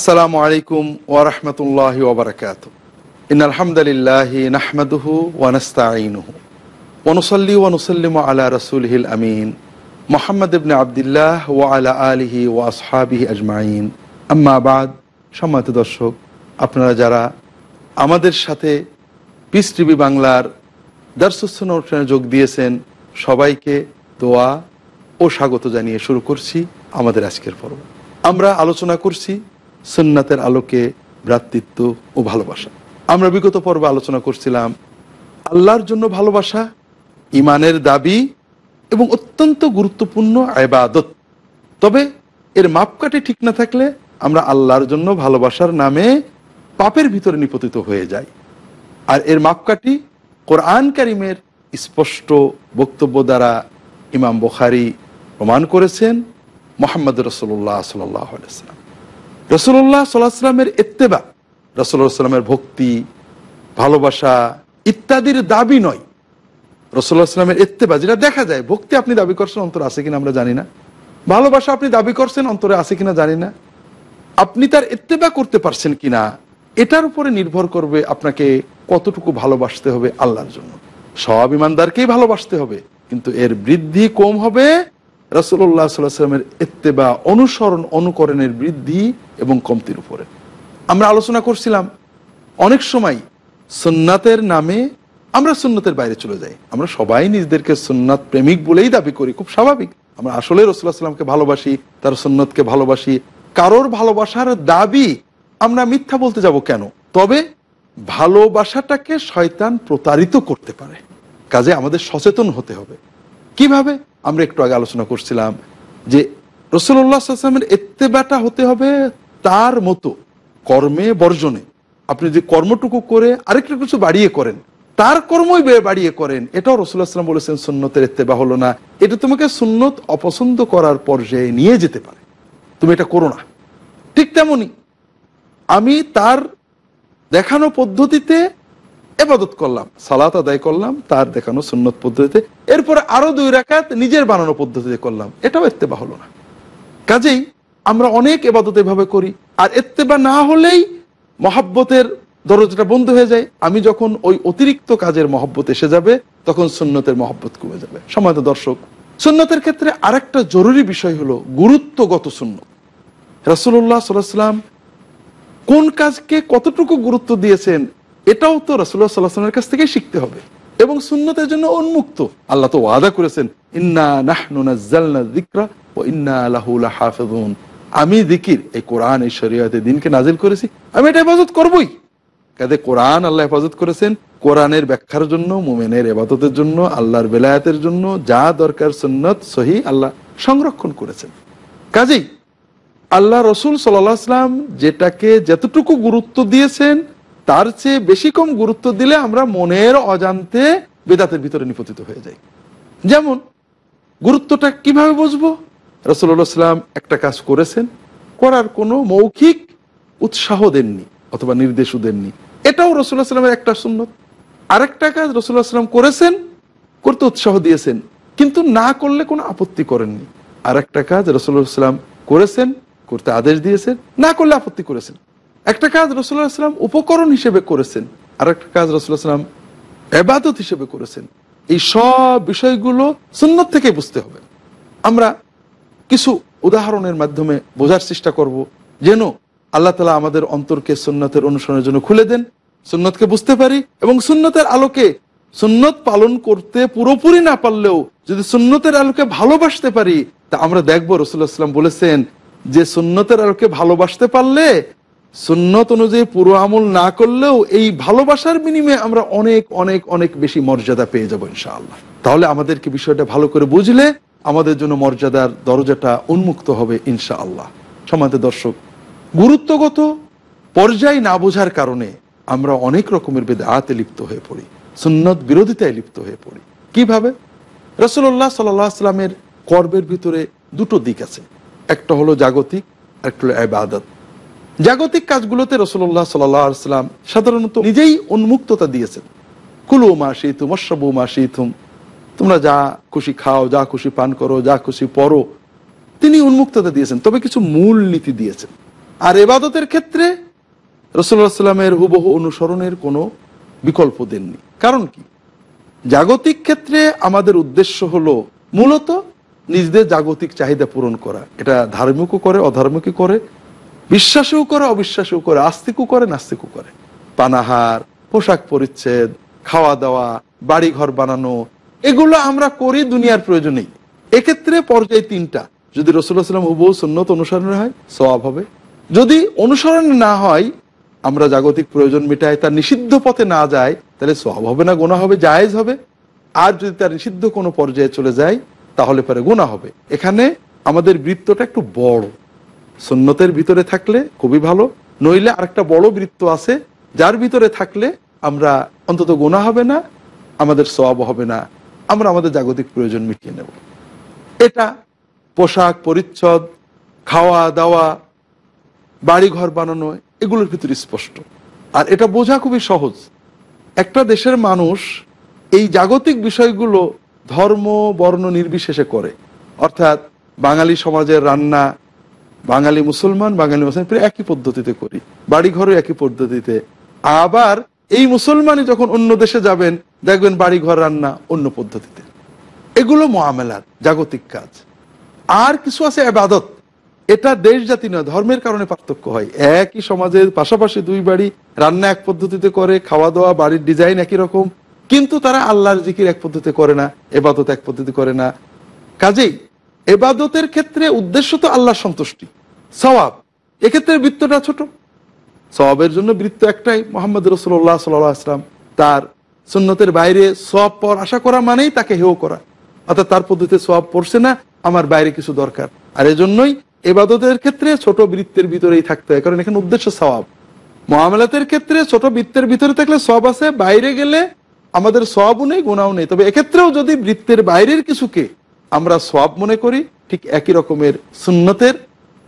আসসালামু আলাইকুম ওয়ারহমতুল্লাহ ওবরাকাত ইন আলহামদুলিল্লাহ নাহমদুহু ওয়ানস্তাইনুহু ওনসল্লি ওয়ানুসল্লিম আলা রসুলহিল আমিন মোহাম্মদ ইবনে আবদুল্লাহ ওয়া আলা আলিহি ওয়া আসহাবিহি আজমাইন আম্মাবাদ সম্মানিত দর্শক আপনারা যারা আমাদের সাথে পিস টিভি বাংলার দর্শন অনুষ্ঠানে যোগ দিয়েছেন সবাইকে দোয়া ও স্বাগত জানিয়ে শুরু করছি আমাদের আজকের পর্ব আমরা আলোচনা করছি সুন্নাতের আলোকে ভ্রাতৃত্ব ও ভালোবাসা আমরা বিগত পর্ব আলোচনা করছিলাম আল্লাহর জন্য ভালোবাসা ইমানের দাবি এবং অত্যন্ত গুরুত্বপূর্ণ আবাদত তবে এর মাপকাঠি ঠিক না থাকলে আমরা আল্লাহর জন্য ভালোবাসার নামে পাপের ভিতরে নিপতিত হয়ে যাই আর এর মাপকাঠি কোরআন কারিমের স্পষ্ট বক্তব্য দ্বারা ইমাম বখারি প্রমাণ করেছেন মোহাম্মদ রসল্লাহ সাল্লাম রসুল্লাহ সাল্লাহামের এত্তেবা রসুল্লাহামের ভক্তি ভালোবাসা ইত্যাদির দাবি নয় রসুল্লাহ ইসলামের এত্তেবা যেটা দেখা যায় ভক্তি আপনি দাবি করছেন অন্তরে আছে কিনা আমরা জানি না ভালোবাসা আপনি দাবি করছেন অন্তরে আছে কিনা জানি না আপনি তার এত্তেবা করতে পারছেন কিনা এটার উপরে নির্ভর করবে আপনাকে কতটুকু ভালোবাসতে হবে আল্লাহর জন্য সব ইমানদারকেই ভালোবাসতে হবে কিন্তু এর বৃদ্ধি কম হবে রাসুল্লাহ সাল্লামের এত্তেবা অনুসরণ অনুকরণের বৃদ্ধি এবং কমতির উপরে আমরা আলোচনা করছিলাম অনেক সময় সন্ন্যাতের নামে আমরা সুন্নতের বাইরে চলে যাই আমরা সবাই নিজেদেরকে সুন্নাত প্রেমিক বলেই দাবি করি খুব স্বাভাবিক আমরা আসলে রসুল্লাহ সাল্লামকে ভালোবাসি তার সুন্নতকে ভালোবাসি কারোর ভালোবাসার দাবি আমরা মিথ্যা বলতে যাব কেন তবে ভালোবাসাটাকে শয়তান প্রতারিত করতে পারে কাজে আমাদের সচেতন হতে হবে কিভাবে আমরা একটু আগে আলোচনা করছিলাম যে এতে ব্যাটা হতে হবে তার মতো কর্মে বর্জনে আপনি যে কর্মটুকু করে আরেকটা কিছু বাড়িয়ে করেন তার কর্মই বাড়িয়ে করেন এটাও রসুল্লাহাম বলেছেন সুন্নতের এত্তেবা হলো না এটা তোমাকে সুন্নত অপছন্দ করার পর্যায়ে নিয়ে যেতে পারে তুমি এটা করো না ঠিক তেমনই আমি তার দেখানো পদ্ধতিতে এবাদত করলাম সালাত আদায় করলাম তার দেখানো সুন্নত পদ্ধতিতে এরপরে আরো দুই রেখাত নিজের বানানো পদ্ধতিতে করলাম এটাও এত্তেবা হলো না কাজেই আমরা অনেক এবাদত এভাবে করি আর এর্তেবা না হলেই মহাব্বতের দরজাটা বন্ধ হয়ে যায় আমি যখন ওই অতিরিক্ত কাজের মহব্বত এসে যাবে তখন সুন্নতের মহব্বত কমে যাবে সময়ত দর্শক সুন্নতের ক্ষেত্রে আরেকটা জরুরি বিষয় হলো গুরুত্বগত শূন্য রসুল্লাহ সাল্লাম কোন কাজকে কতটুকু গুরুত্ব দিয়েছেন এটাও তো রসুল্লাহ সাল্লাহামের কাছ থেকে শিখতে হবে এবং সুন্নতের জন্য উন্মুক্ত আল্লাহ তো ওয়াদা করেছেন ইন্না নাহনুনা ও ইন্না আল্লাহুল্লাহ আমি দিকির এই কোরআন এই শরীয়তে দিনকে নাজিল করেছি আমি এটা হেফাজত করবই কাজে কোরআন আল্লাহ হেফাজত করেছেন কোরআনের ব্যাখ্যার জন্য মোমেনের এবাদতের জন্য আল্লাহর বেলায়াতের জন্য যা দরকার সুন্নত সহি আল্লাহ সংরক্ষণ করেছেন কাজেই আল্লাহ রসুল সাল্লাহ আসলাম যেটাকে যতটুকু গুরুত্ব দিয়েছেন তার চেয়ে বেশি কম গুরুত্ব দিলে আমরা মনের অজান্তে বেদাতের ভিতরে নিপতিত হয়ে যাই যেমন গুরুত্বটা কিভাবে বুঝবো রসুল্লাহ একটা কাজ করেছেন করার কোনো মৌখিক উৎসাহ দেননি অথবা নির্দেশও দেননি এটাও রসুল্লাহ সাল্লামের একটা সুন্নত আরেকটা কাজ রসুল্লাহ সাল্লাম করেছেন করতে উৎসাহ দিয়েছেন কিন্তু না করলে কোনো আপত্তি করেননি আরেকটা কাজ রসুল্লাহ সাল্লাম করেছেন করতে আদেশ দিয়েছেন না করলে আপত্তি করেছেন একটা কাজ রসুল্লাহাম উপকরণ হিসেবে করেছেন আর একটা কাজ রসুল্লাহাম এবাদত হিসেবে করেছেন এই সব বিষয়গুলো সুন্নত থেকে বুঝতে হবে আমরা কিছু উদাহরণের মাধ্যমে বোঝার চেষ্টা করব যেন আল্লাহ তালা আমাদের অন্তরকে সুন্নতের অনুসরণের জন্য খুলে দেন সুন্নতকে বুঝতে পারি এবং সুন্নতের আলোকে সুন্নত পালন করতে পুরোপুরি না পারলেও যদি সুন্নতের আলোকে ভালোবাসতে পারি তা আমরা দেখবো রসুল্লাহ বলেছেন যে সুন্নতের আলোকে ভালোবাসতে পারলে সুন্নত অনুযায়ী পুরো আমল না করলেও এই ভালোবাসার বিনিময়ে আমরা অনেক অনেক অনেক বেশি মর্যাদা পেয়ে যাবো ইনশাআল্লাহ তাহলে আমাদেরকে বিষয়টা ভালো করে বুঝলে আমাদের জন্য মর্যাদার দরজাটা উন্মুক্ত হবে ইনশাআল্লাহ সমাজ দর্শক গুরুত্বগত পর্যায় না বোঝার কারণে আমরা অনেক রকমের বেদে আয়াতে লিপ্ত হয়ে পড়ি সুন্নত বিরোধিতায় লিপ্ত হয়ে পড়ি কিভাবে রসুল্লাহ সাল্লামের কর্মের ভিতরে দুটো দিক আছে একটা হলো জাগতিক একটা হলো আবাদত জাগতিক কাজগুলোতে রসুল্লাহ সাল্লাম সাধারণত নিজেই উন্মুক্ততা দিয়েছেন কুলু মা তুম অশ্ববু মা তুম তোমরা যা খুশি খাও যা খুশি পান করো যা খুশি পড়ো তিনি উন্মুক্ততা দিয়েছেন তবে কিছু মূল নীতি দিয়েছেন আর এবাদতের ক্ষেত্রে রসুল্লাহ সাল্লামের হুবহু অনুসরণের কোনো বিকল্প দেননি কারণ কি জাগতিক ক্ষেত্রে আমাদের উদ্দেশ্য হলো মূলত নিজেদের জাগতিক চাহিদা পূরণ করা এটা ধার্মিকও করে অধার্মিকও করে বিশ্বাসও করে অবিশ্বাসও করে আস্তিকও করে নাস্তিকও করে পানাহার পোশাক পরিচ্ছেদ খাওয়া দাওয়া বাড়ি ঘর বানানো এগুলো আমরা করি দুনিয়ার প্রয়োজনেই এক্ষেত্রে পর্যায়ে তিনটা যদি রসুল্লাহ সাল্লাম সুন্নত অনুসরণ হয় সবাব হবে যদি অনুসরণ না হয় আমরা জাগতিক প্রয়োজন মেটাই তার নিষিদ্ধ পথে না যায় তাহলে সব হবে না গোনা হবে জায়েজ হবে আর যদি তার নিষিদ্ধ কোনো পর্যায়ে চলে যায় তাহলে পরে গোনা হবে এখানে আমাদের বৃত্তটা একটু বড় সুন্নতের ভিতরে থাকলে খুবই ভালো নইলে আরেকটা বড় বৃত্ত আছে যার ভিতরে থাকলে আমরা অন্তত গোনা হবে না আমাদের সব হবে না আমরা আমাদের জাগতিক প্রয়োজন মিটিয়ে নেব এটা পোশাক পরিচ্ছদ খাওয়া দাওয়া বাড়িঘর বানানো এগুলোর ভিতরে স্পষ্ট আর এটা বোঝা খুবই সহজ একটা দেশের মানুষ এই জাগতিক বিষয়গুলো ধর্ম বর্ণ নির্বিশেষে করে অর্থাৎ বাঙালি সমাজের রান্না বাঙালি মুসলমান বাঙালি মুসলমান প্রায় একই পদ্ধতিতে করি বাড়ি ঘরও একই পদ্ধতিতে আবার এই মুসলমানই যখন অন্য দেশে যাবেন দেখবেন বাড়ি ঘর রান্না অন্য পদ্ধতিতে এগুলো মহামেলার জাগতিক কাজ আর কিছু আছে আবাদত এটা দেশ জাতি নয় ধর্মের কারণে পার্থক্য হয় একই সমাজের পাশাপাশি দুই বাড়ি রান্না এক পদ্ধতিতে করে খাওয়া দাওয়া বাড়ির ডিজাইন একই রকম কিন্তু তারা আল্লাহর জিকির এক পদ্ধতিতে করে না এবাদত এক পদ্ধতি করে না কাজেই এবাদতের ক্ষেত্রে উদ্দেশ্য তো আল্লাহ সন্তুষ্টি সবাব এক্ষেত্রে বৃত্তটা ছোট সবাবের জন্য বৃত্ত একটাই মোহাম্মদ রসুল্লাহ সাল্লাহ আসলাম তার সুন্নতের বাইরে সব পর আশা করা মানেই তাকে হেও করা অর্থাৎ তার পদ্ধতিতে সব পড়ছে না আমার বাইরে কিছু দরকার আর এজন্যই এবাদতের ক্ষেত্রে ছোট বৃত্তের ভিতরেই থাকতে হয় কারণ এখানে উদ্দেশ্য সবাব মহামেলাতের ক্ষেত্রে ছোট বৃত্তের ভিতরে থাকলে সব আছে বাইরে গেলে আমাদের সবও নেই গুণাও নেই তবে এক্ষেত্রেও যদি বৃত্তের বাইরের কিছুকে আমরা সব মনে করি ঠিক একই রকমের সুন্নতের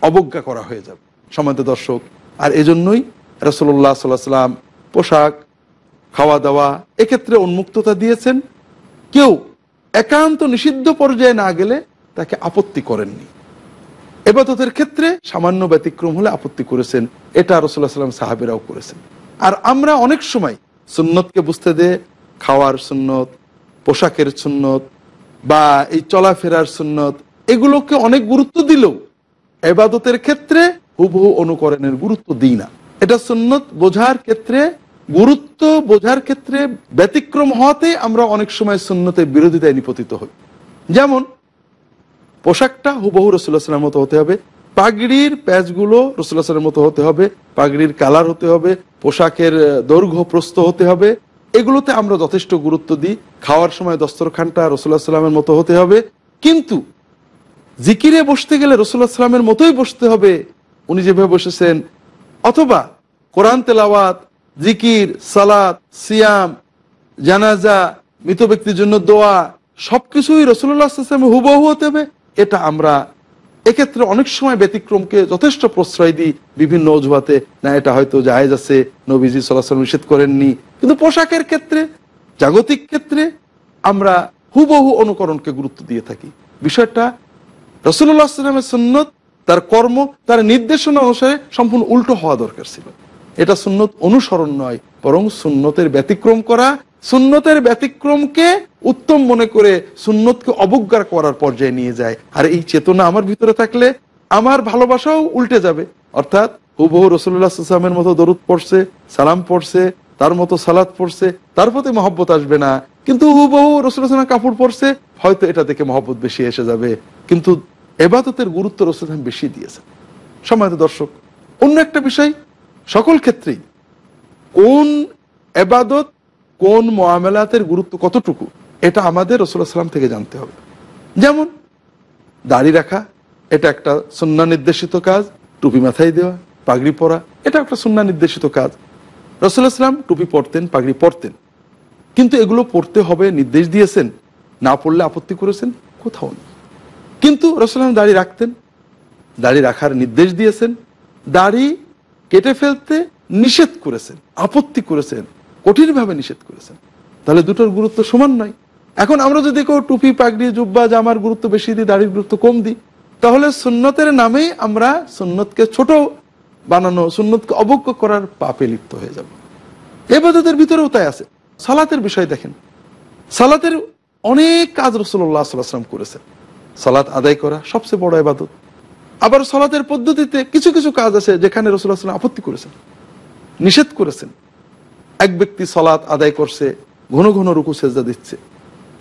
অবজ্ঞা করা হয়ে যাবে সমান্ত দর্শক আর এজন্যই রসল্লাহ সাল্লাম পোশাক খাওয়া দাওয়া এক্ষেত্রে উন্মুক্ততা দিয়েছেন কেউ একান্ত নিষিদ্ধ পর্যায়ে না গেলে তাকে আপত্তি করেননি এবাদতের ক্ষেত্রে সামান্য ব্যতিক্রম হলে আপত্তি করেছেন এটা রসুল্লাহ সাল্লাম সাহাবেরাও করেছেন আর আমরা অনেক সময় সুন্নতকে বুঝতে দে খাওয়ার সুন্নত পোশাকের সুন্নত বা এই চলাফেরার সুন্নত এগুলোকে অনেক গুরুত্ব দিলেও এবাদতের ক্ষেত্রে হুবহু অনুকরণের গুরুত্ব দিই না এটা সুন্নত বোঝার ক্ষেত্রে গুরুত্ব বোঝার ক্ষেত্রে ব্যতিক্রম হওয়াতে আমরা অনেক সময় সুন্নতের বিরোধিতায় নিপতিত হই যেমন পোশাকটা হুবহু রসুল্লাহামের মতো হতে হবে পাগড়ির প্যাচগুলো রসুল্লাহামের মতো হতে হবে পাগড়ির কালার হতে হবে পোশাকের দৈর্ঘ্য প্রস্ত হতে হবে এগুলোতে আমরা যথেষ্ট গুরুত্ব দিই খাওয়ার সময় দস্তরখানটা রসুল্লাহ সাল্লামের মতো হতে হবে কিন্তু জিকিরে বসতে গেলে রসুল্লাহ সাল্লামের মতোই বসতে হবে উনি যেভাবে বসেছেন অথবা কোরআন তেলাওয়াত জিকির সালাদ সিয়াম জানাজা মৃত ব্যক্তির জন্য দোয়া সবকিছুই রসুল্লাহ হুবহু হতে হবে এটা আমরা এক্ষেত্রে অনেক সময় ব্যতিক্রমকে যথেষ্ট প্রশ্রয় দিই বিভিন্ন অজুহাতে না এটা হয়তো জাহেজ আছে নবীজি চলাচল নিষেধ করেননি কিন্তু পোশাকের ক্ষেত্রে জাগতিক ক্ষেত্রে আমরা হুবহু অনুকরণকে গুরুত্ব দিয়ে থাকি বিষয়টা রসুল্লাহ আসলামের সুন্নত তার কর্ম তার নির্দেশনা অনুসারে সম্পূর্ণ উল্টো হওয়া দরকার ছিল এটা সুন্নত অনুসরণ নয় বরং সুন্নতের ব্যতিক্রম করা সুন্নতের ব্যতিক্রমকে উত্তম মনে করে সুন্নতকে অবজ্ঞা করার পর্যায়ে নিয়ে যায় আর এই চেতনা আমার ভিতরে থাকলে আমার ভালোবাসাও উল্টে যাবে অর্থাৎ হুবহু রসুল্লাহামের মতো দরুদ পড়ছে সালাম পড়ছে তার মতো সালাদ পড়ছে তার প্রতি মহব্বত আসবে না কিন্তু হুবহু রসুল্লাহামের কাপড় পরছে হয়তো এটা থেকে মহব্বত বেশি এসে যাবে কিন্তু এবাদতের গুরুত্ব রসুলাম বেশি দিয়েছে সময়ত দর্শক অন্য একটা বিষয় সকল ক্ষেত্রেই কোন এবাদত কোন মোয়ামেলাতের গুরুত্ব কতটুকু এটা আমাদের রসুল্লাহ সাল্লাম থেকে জানতে হবে যেমন দাড়ি রাখা এটা একটা সুন্না নির্দেশিত কাজ টুপি মাথায় দেওয়া পাগড়ি পরা এটা একটা সুন্না নির্দেশিত কাজ রসুল্লাহ সাল্লাম টুপি পরতেন পাগড়ি পরতেন কিন্তু এগুলো পড়তে হবে নির্দেশ দিয়েছেন না পড়লে আপত্তি করেছেন কোথাও নেই কিন্তু রসুলাম দাড়ি রাখতেন দাড়ি রাখার নির্দেশ দিয়েছেন দাড়ি কেটে ফেলতে নিষেধ করেছেন আপত্তি করেছেন কঠিনভাবে নিষেধ করেছেন তাহলে দুটোর গুরুত্ব সমান নয় এখন আমরা যদি কেউ টুপি পাগড়ি জুব্বা জামার গুরুত্ব বেশি দিই দাড়ির গুরুত্ব কম দিই তাহলে সুন্নতের নামেই আমরা সুন্নতকে ছোট বানানো সুন্নতকে অবজ্ঞ করার পাপে লিপ্ত হয়ে যাব এবাদতের ভিতরেও তাই আছে সালাতের বিষয় দেখেন সালাতের অনেক কাজ রসুল্লাহ সাল্লাম করেছেন সালাত আদায় করা সবচেয়ে বড় এবাদত আবার সালাতের পদ্ধতিতে কিছু কিছু কাজ আছে যেখানে রসুল্লাহ আপত্তি করেছেন নিষেধ করেছেন এক ব্যক্তি সলাৎ আদায় করছে ঘন ঘন রুকু সেজদা দিচ্ছে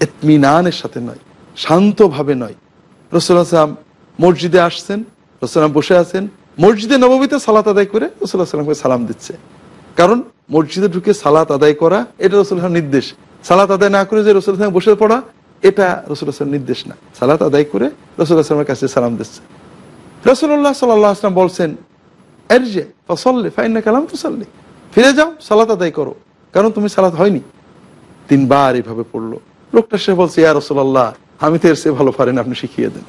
এতমিনানের সাথে নয় শান্তভাবে নয় রসুল আসলাম মসজিদে আসছেন রসুলাম বসে আছেন মসজিদে নবমীতে সালাত আদায় করে রসুল্লাহ সাল্লামকে সালাম দিচ্ছে কারণ মসজিদে ঢুকে সালাত আদায় করা এটা রসুল নির্দেশ সালাত আদায় না করে যে রসুল সালাম বসে পড়া এটা রসুল সাল্লাম নির্দেশ না সালাত আদায় করে রসুল আসলামের কাছে সালাম দিচ্ছে রসুল্লাহ সাল্লাহ আসলাম বলছেন এর যে ফসল্লি ফাইন কালাম ফসল্লি ফিরে যাও সালাত আদায় করো কারণ তুমি সালাত হয়নি তিনবার এভাবে পড়লো লোকটা সে বলছে ইয়া রসোল্লাহ আমি তো এর সে ভালো পারেন আপনি শিখিয়ে দেন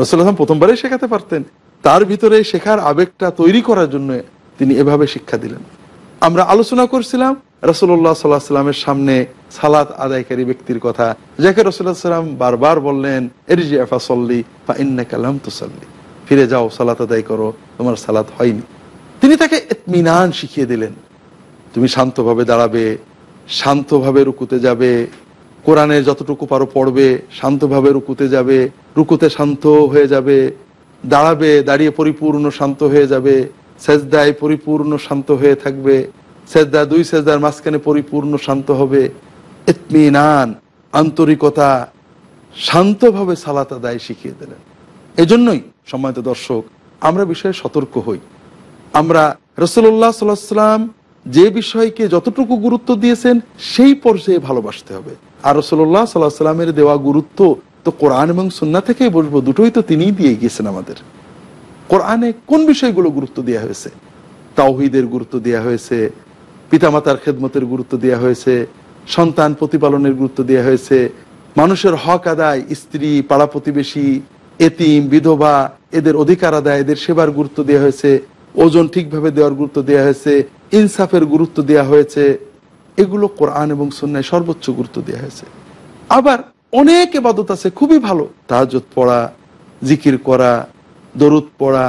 রসুল্লাহাম প্রথমবারেই শেখাতে পারতেন তার ভিতরে শেখার আবেগটা তৈরি করার জন্য তিনি এভাবে শিক্ষা দিলেন আমরা আলোচনা করছিলাম রসুল্লাহ সাল্লাহ সাল্লামের সামনে সালাত আদায়কারী ব্যক্তির কথা যাকে রসুল্লাহ সাল্লাম বারবার বললেন এরিজি আফা সল্লি বা ইন্না কালাম তো সল্লি ফিরে যাও সালাত আদায় করো তোমার সালাত হয়নি তিনি তাকে মিনান শিখিয়ে দিলেন তুমি শান্তভাবে দাঁড়াবে শান্তভাবে রুকুতে যাবে কোরআনে যতটুকু পারো পড়বে শান্তভাবে রুকুতে যাবে রুকুতে শান্ত হয়ে যাবে দাঁড়াবে দাঁড়িয়ে পরিপূর্ণ শান্ত হয়ে যাবে সেজদায় পরিপূর্ণ শান্ত হয়ে থাকবে সেজদা দুই সেজদার মাঝখানে পরিপূর্ণ শান্ত হবে ইতমিনান আন্তরিকতা শান্তভাবে সালাত আদায় শিখিয়ে দিলেন এজন্যই সম্মানিত দর্শক আমরা বিষয়ে সতর্ক হই আমরা রসুল্লাহ সাল্লাম যে বিষয়কে যতটুকু গুরুত্ব দিয়েছেন সেই পর্যায়ে ভালোবাসতে হবে আর রসুল্লাহ সাল্লাহ সাল্লামের দেওয়া গুরুত্ব তো কোরআন এবং সন্না থেকেই বসবো দুটোই তো তিনিই দিয়ে গিয়েছেন আমাদের কোরআনে কোন বিষয়গুলো গুরুত্ব দেওয়া হয়েছে তাওহিদের গুরুত্ব দেওয়া হয়েছে পিতামাতার খেদমতের গুরুত্ব দেওয়া হয়েছে সন্তান প্রতিপালনের গুরুত্ব দেওয়া হয়েছে মানুষের হক আদায় স্ত্রী পাড়া প্রতিবেশী এতিম বিধবা এদের অধিকার আদায় এদের সেবার গুরুত্ব দেওয়া হয়েছে ওজন ঠিকভাবে দেওয়ার গুরুত্ব দেওয়া হয়েছে ইনসাফের গুরুত্ব দেওয়া হয়েছে এগুলো কোরআন এবং সন্ন্যায় সর্বোচ্চ গুরুত্ব দেওয়া হয়েছে আবার অনেক এবাদত আছে খুবই ভালো তাজত পড়া জিকির করা দরুদ পড়া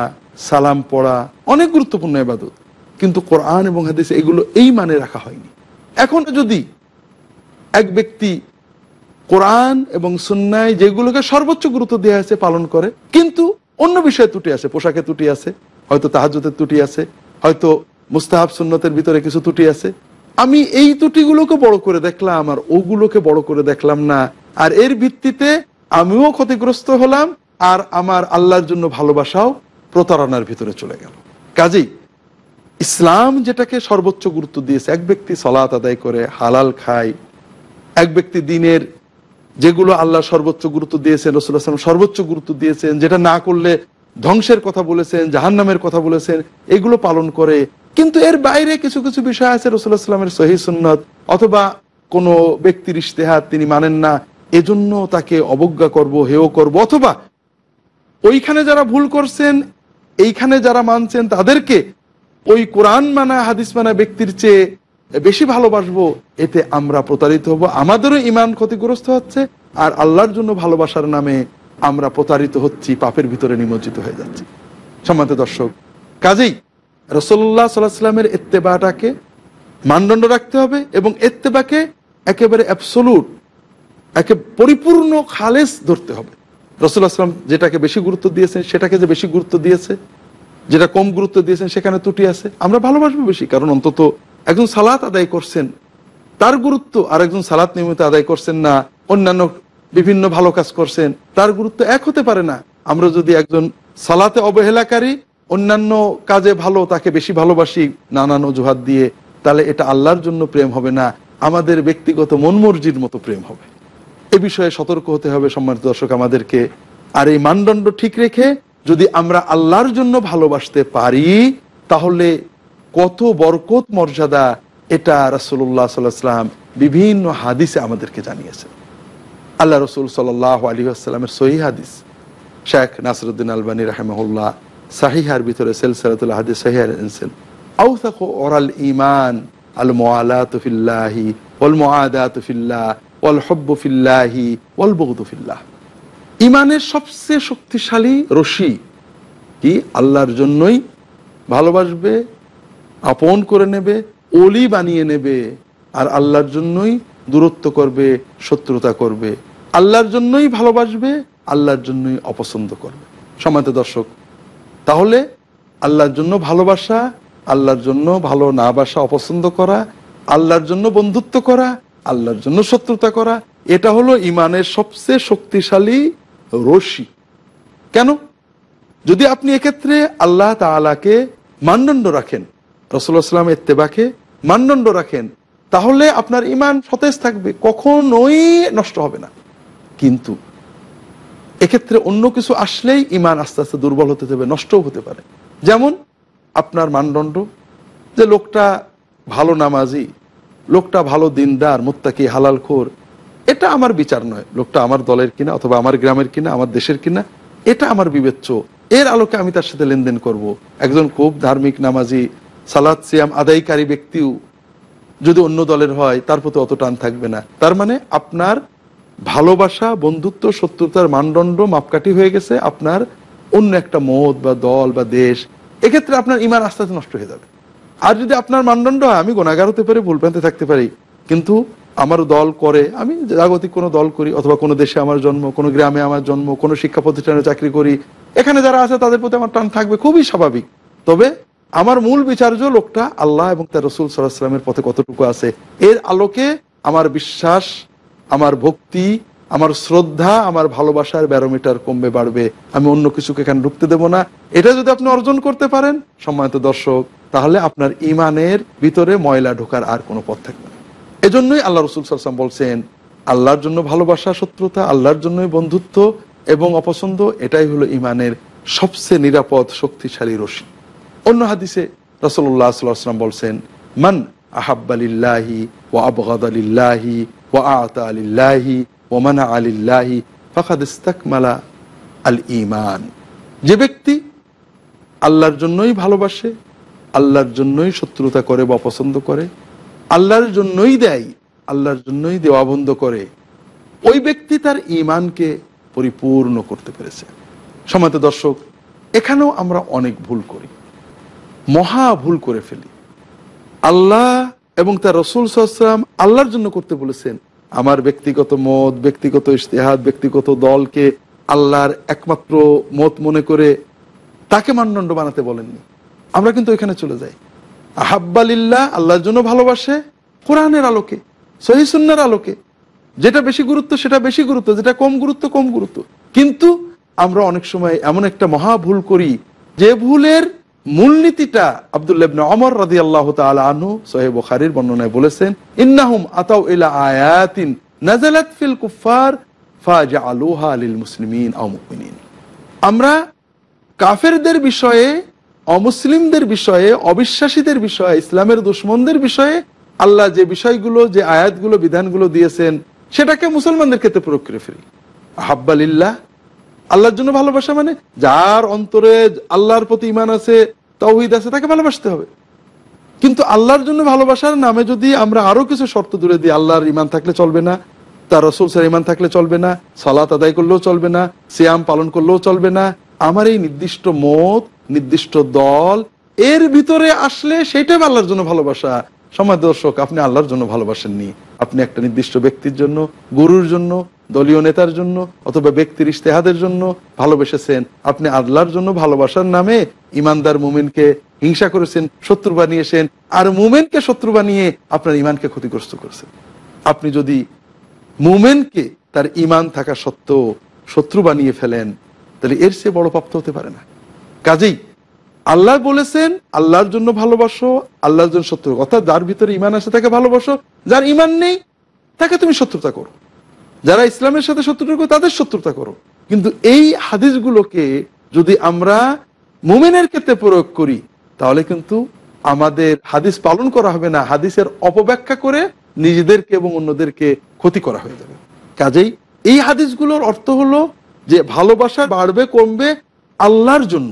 সালাম পড়া অনেক গুরুত্বপূর্ণ এবাদত কিন্তু কোরআন এবং হাদিস এগুলো এই মানে রাখা হয়নি এখন যদি এক ব্যক্তি কোরআন এবং সন্ন্যায় যেগুলোকে সর্বোচ্চ গুরুত্ব দেওয়া হয়েছে পালন করে কিন্তু অন্য বিষয়ে ত্রুটি আছে পোশাকে ত্রুটি আছে হয়তো তাহাজতের ত্রুটি আছে হয়তো মুস্তাহাব সুন্নতের ভিতরে কিছু ত্রুটি আছে আমি এই ত্রুটিগুলোকে বড় করে দেখলাম আর ওগুলোকে বড় করে দেখলাম না আর এর ভিত্তিতে আমিও ক্ষতিগ্রস্ত হলাম আর আমার আল্লাহর জন্য ভালোবাসাও প্রতারণার ভিতরে চলে গেল কাজেই ইসলাম যেটাকে সর্বোচ্চ গুরুত্ব দিয়েছে এক ব্যক্তি সলাত আদায় করে হালাল খায় এক ব্যক্তি দিনের যেগুলো আল্লাহ সর্বোচ্চ গুরুত্ব দিয়েছেন রসুল্লাহাম সর্বোচ্চ গুরুত্ব দিয়েছেন যেটা না করলে ধ্বংসের কথা বলেছেন জাহান্নামের কথা বলেছেন এগুলো পালন করে কিন্তু এর বাইরে কিছু কিছু বিষয় আছে রসুল্লাহ সাল্লামের সহি সুন্নত অথবা কোনো ব্যক্তির ইশতেহার তিনি মানেন না এজন্য তাকে অবজ্ঞা করব হেও করব অথবা ওইখানে যারা ভুল করছেন এইখানে যারা মানছেন তাদেরকে ওই কোরআন মানা হাদিস মানা ব্যক্তির চেয়ে বেশি ভালোবাসবো এতে আমরা প্রতারিত হব আমাদেরও ইমান ক্ষতিগ্রস্ত হচ্ছে আর আল্লাহর জন্য ভালোবাসার নামে আমরা প্রতারিত হচ্ছি পাপের ভিতরে নিমজ্জিত হয়ে যাচ্ছি সম্মানিত দর্শক কাজেই রসল্লা সাল্লাহামের এত্তেবাটাকে মানদণ্ড রাখতে হবে এবং এত্তেবাকে একেবারে অ্যাবসোলুট একে পরিপূর্ণ খালেস ধরতে হবে রসুল্লাহ আসলাম যেটাকে বেশি গুরুত্ব দিয়েছেন সেটাকে যে বেশি গুরুত্ব দিয়েছে যেটা কম গুরুত্ব দিয়েছেন সেখানে ত্রুটি আছে আমরা ভালোবাসবো বেশি কারণ অন্তত একজন সালাত আদায় করছেন তার গুরুত্ব আর একজন সালাত নিয়মিত আদায় করছেন না অন্যান্য বিভিন্ন ভালো কাজ করছেন তার গুরুত্ব এক হতে পারে না আমরা যদি একজন সালাতে অবহেলাকারী অন্যান্য কাজে ভালো তাকে বেশি ভালোবাসি নানান অজুহাত দিয়ে তাহলে এটা আল্লাহর জন্য প্রেম হবে না আমাদের ব্যক্তিগত মনমর্জির মতো প্রেম হবে এ বিষয়ে সতর্ক হতে হবে সম্মানিত দর্শক আমাদেরকে আর এই মানদণ্ড ঠিক রেখে যদি আমরা আল্লাহর জন্য ভালোবাসতে পারি তাহলে কত বরকত মর্যাদা এটা রাসুল্লাহ সাল্লাহ সাল্লাম বিভিন্ন হাদিসে আমাদেরকে জানিয়েছেন আল্লাহ রসুল সাল্লাহ আলী আসসালামের সহি হাদিস শেখ নাসরুদ্দিন আলবানী রাহেমহুল্লাহ সাহিহার ভিতরে সেলসালাতুল হাদিস সাহিহার এনেছেন আউসাক ওরাল ইমান আল মোয়ালা তুফিল্লাহি ওল মোয়াদা তুফিল্লাহ ওল হব্বফিল্লাহি ওল বৌদুফিল্লাহ ইমানের সবচেয়ে শক্তিশালী রশি কি আল্লাহর জন্যই ভালোবাসবে আপন করে নেবে অলি বানিয়ে নেবে আর আল্লাহর জন্যই দূরত্ব করবে শত্রুতা করবে আল্লাহর জন্যই ভালোবাসবে আল্লাহর জন্যই অপছন্দ করবে সময় দর্শক তাহলে আল্লাহর জন্য ভালোবাসা আল্লাহর জন্য ভালো না বাসা অপছন্দ করা আল্লাহর জন্য বন্ধুত্ব করা আল্লাহর জন্য শত্রুতা করা এটা হলো ইমানের সবচেয়ে শক্তিশালী রশি কেন যদি আপনি এক্ষেত্রে আল্লাহ তালাকে মানদণ্ড রাখেন রসুল্লাহাম এত্তেবাকে মানদণ্ড রাখেন তাহলে আপনার ইমান সতেজ থাকবে কখনোই নষ্ট হবে না কিন্তু এক্ষেত্রে অন্য কিছু আসলেই ইমান আস্তে আস্তে দুর্বল হতে যাবে নষ্টও হতে পারে যেমন আপনার মানদণ্ড যে লোকটা ভালো নামাজি লোকটা ভালো দিনদার মোত্তাকি হালাল খোর এটা আমার বিচার নয় লোকটা আমার দলের কিনা অথবা আমার গ্রামের কিনা আমার দেশের কিনা এটা আমার বিবেচ্য এর আলোকে আমি তার সাথে লেনদেন করব। একজন খুব ধার্মিক নামাজি সালাদ সিয়াম আদায়কারী ব্যক্তিও যদি অন্য দলের হয় তার প্রতি অত টান থাকবে না তার মানে আপনার ভালোবাসা বন্ধুত্ব শত্রুতার মানদণ্ড মাপকাঠি হয়ে গেছে আপনার অন্য একটা মত বা দল বা দেশ এক্ষেত্রে আপনার ইমান আস্তে আস্তে নষ্ট হয়ে যাবে আর যদি আপনার মানদণ্ড হয় আমি গোনাগার হতে পারি প্রান্তে থাকতে পারি কিন্তু আমার দল করে আমি জাগতিক কোনো দল করি অথবা কোনো দেশে আমার জন্ম কোনো গ্রামে আমার জন্ম কোনো শিক্ষা প্রতিষ্ঠানে চাকরি করি এখানে যারা আছে তাদের প্রতি আমার টান থাকবে খুবই স্বাভাবিক তবে আমার মূল বিচার্য লোকটা আল্লাহ এবং তার রসুল সাল্লাহ সাল্লামের পথে কতটুকু আছে এর আলোকে আমার বিশ্বাস আমার ভক্তি আমার শ্রদ্ধা আমার ভালোবাসার ব্যারোমিটার কমবে বাড়বে আমি অন্য কিছুকে এখানে ঢুকতে দেব না এটা যদি আপনি অর্জন করতে পারেন সম্মানিত দর্শক তাহলে আপনার ইমানের ভিতরে ময়লা ঢোকার আর কোনো পথ থাকবে না এজন্যই আল্লাহ রসুল সাল্লাম বলছেন আল্লাহর জন্য ভালোবাসা শত্রুতা আল্লাহর জন্যই বন্ধুত্ব এবং অপছন্দ এটাই হলো ইমানের সবচেয়ে নিরাপদ শক্তিশালী রশি অন্য হাদিসে রসল্লাহ সাল্লাম বলছেন মান আহাব্বালিল্লাহি ও আলিল্লাহি ইমান যে ব্যক্তি আল্লাহর জন্যই ভালোবাসে আল্লাহর জন্যই শত্রুতা করে বা পছন্দ করে আল্লাহর জন্যই দেয় আল্লাহর জন্যই দেওয়া বন্ধ করে ওই ব্যক্তি তার ইমানকে পরিপূর্ণ করতে পেরেছে সময় দর্শক এখানেও আমরা অনেক ভুল করি মহা ভুল করে ফেলি আল্লাহ এবং তার রসুল সাহসালাম আল্লাহর জন্য করতে বলেছেন আমার ব্যক্তিগত মত ব্যক্তিগত ইশতেহাদ ব্যক্তিগত দলকে আল্লাহর একমাত্র মত মনে করে তাকে মানদণ্ড বানাতে বলেননি আমরা কিন্তু ওইখানে চলে যাই আহাব্বালিল্লা আল্লাহর জন্য ভালোবাসে কোরআনের আলোকে সহিসুন্নার আলোকে যেটা বেশি গুরুত্ব সেটা বেশি গুরুত্ব যেটা কম গুরুত্ব কম গুরুত্ব কিন্তু আমরা অনেক সময় এমন একটা মহা ভুল করি যে ভুলের মূলনীতিটা আবদুল্লাবনে অমর রাজি আল্লাহ আনহু সোহেব খারির বর্ণনায় বলেছেন ইন্নাহুম আতাউ ইলা আয়াতিন নাজালাত ফিল কুফার ফাজা আলুহা আলিল মুসলিমিন আমরা কাফেরদের বিষয়ে অমুসলিমদের বিষয়ে অবিশ্বাসীদের বিষয়ে ইসলামের দুশ্মনদের বিষয়ে আল্লাহ যে বিষয়গুলো যে আয়াতগুলো বিধানগুলো দিয়েছেন সেটাকে মুসলমানদের ক্ষেত্রে প্রয়োগ করে ফেলি হাব্বালিল্লাহ আল্লাহর জন্য ভালোবাসা মানে যার অন্তরে আল্লাহর প্রতি ইমান আছে তৌহিদ আছে তাকে ভালোবাসতে হবে কিন্তু আল্লাহর জন্য ভালোবাসার নামে যদি আমরা আরো কিছু শর্ত দূরে দিই আল্লাহর ইমান থাকলে চলবে না তার রসুল স্যার ইমান থাকলে চলবে না সালাত আদায় করলেও চলবে না সিয়াম পালন করলেও চলবে না আমার এই নির্দিষ্ট মত নির্দিষ্ট দল এর ভিতরে আসলে সেটাই আল্লাহর জন্য ভালোবাসা সময় দর্শক আপনি আল্লাহর জন্য ভালোবাসেননি আপনি একটা নির্দিষ্ট ব্যক্তির জন্য গুরুর জন্য দলীয় নেতার জন্য অথবা ব্যক্তির ইশতেহাদের জন্য ভালোবেসেছেন আপনি আল্লাহর জন্য ভালোবাসার নামে ইমানদার মুমিনকে হিংসা করেছেন শত্রু বানিয়েছেন আর মুমেনকে শত্রু বানিয়ে আপনার ইমানকে ক্ষতিগ্রস্ত করেছেন আপনি যদি মুমেনকে তার ইমান থাকা সত্ত্বেও শত্রু বানিয়ে ফেলেন তাহলে এর চেয়ে বড় প্রাপ্ত হতে পারে না কাজেই আল্লাহ বলেছেন আল্লাহর জন্য ভালোবাসো আল্লাহর জন্য শত্রু অর্থাৎ যার ভিতরে ইমান আছে তাকে ভালোবাসো যার ইমান নেই তাকে তুমি শত্রুতা করো যারা ইসলামের সাথে শত্রুতা করে তাদের শত্রুতা করো কিন্তু এই হাদিসগুলোকে যদি আমরা মোমেনের ক্ষেত্রে প্রয়োগ করি তাহলে কিন্তু আমাদের হাদিস পালন করা হবে না হাদিসের অপব্যাখ্যা করে নিজেদেরকে এবং অন্যদেরকে ক্ষতি করা হয়ে যাবে কাজেই এই হাদিসগুলোর অর্থ হলো যে ভালোবাসা বাড়বে কমবে আল্লাহর জন্য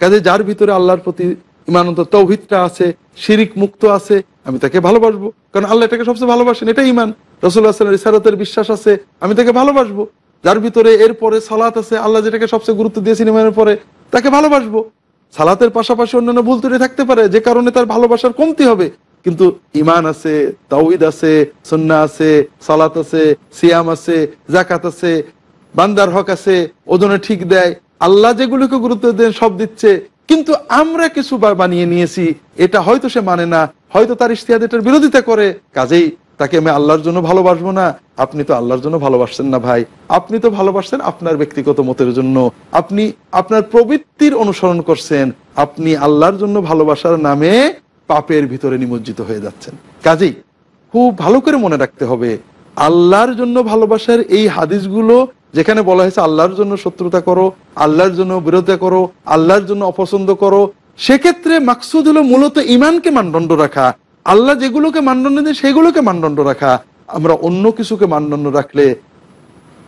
কাজে যার ভিতরে আল্লাহর প্রতি ইমানত তৌহিদটা আছে শিরিক মুক্ত আছে আমি তাকে ভালোবাসবো কারণ আল্লাহ এটাকে সবচেয়ে ভালোবাসেন এটাই ইমান রসুল্লাহামের ইসারতের বিশ্বাস আছে আমি তাকে ভালোবাসবো যার ভিতরে এরপরে সালাত আছে আল্লাহ যেটাকে সবচেয়ে গুরুত্ব দিয়েছেন ইমানের পরে তাকে ভালোবাসবো সালাতের পাশাপাশি অন্যান্য ভুল ত্রুটি থাকতে পারে যে কারণে তার ভালোবাসার কমতি হবে কিন্তু ইমান আছে তাউদ আছে সন্না আছে সালাত আছে সিয়াম আছে জাকাত আছে বান্দার হক আছে ওজনে ঠিক দেয় আল্লাহ যেগুলোকে গুরুত্ব দেন সব দিচ্ছে কিন্তু আমরা কিছু বানিয়ে নিয়েছি এটা হয়তো সে মানে না হয়তো তার ইশতিয়াদ এটার বিরোধিতা করে কাজেই তাকে আমি আল্লাহর জন্য ভালোবাসবো না আপনি তো আল্লাহর জন্য ভালোবাসছেন না ভাই আপনি তো ভালোবাসছেন আপনার ব্যক্তিগত মতের জন্য আপনি আপনার প্রবৃত্তির অনুসরণ করছেন আপনি আল্লাহর জন্য ভালোবাসার নামে পাপের ভিতরে নিমজ্জিত হয়ে যাচ্ছেন কাজেই খুব ভালো করে মনে রাখতে হবে আল্লাহর জন্য ভালোবাসার এই হাদিসগুলো যেখানে বলা হয়েছে আল্লাহর জন্য শত্রুতা করো আল্লাহর জন্য বিরোধিতা করো আল্লাহর জন্য অপছন্দ করো সেক্ষেত্রে মাকসুদ হলো মূলত ইমানকে মানদণ্ড রাখা আল্লাহ যেগুলোকে মানদণ্ড দেন সেগুলোকে মানদণ্ড রাখা আমরা অন্য কিছুকে মানদণ্ড রাখলে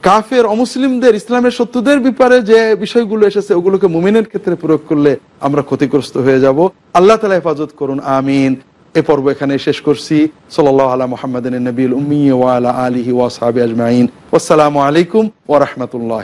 কাফের অমুসলিমদের ইসলামের সত্যদের ব্যাপারে যে বিষয়গুলো এসেছে ওগুলোকে মুমিনের ক্ষেত্রে প্রয়োগ করলে আমরা ক্ষতিগ্রস্ত হয়ে যাব আল্লাহ তালা হেফাজত করুন আমিন এ পর্ব এখানে শেষ করছি সাল আলা মোহাম্মদিন নবীল উম্মি ওয়ালা আলহি ওয়াসাবি আজমাইন আসসালামু আলাইকুম ওরহমতুল্লাহ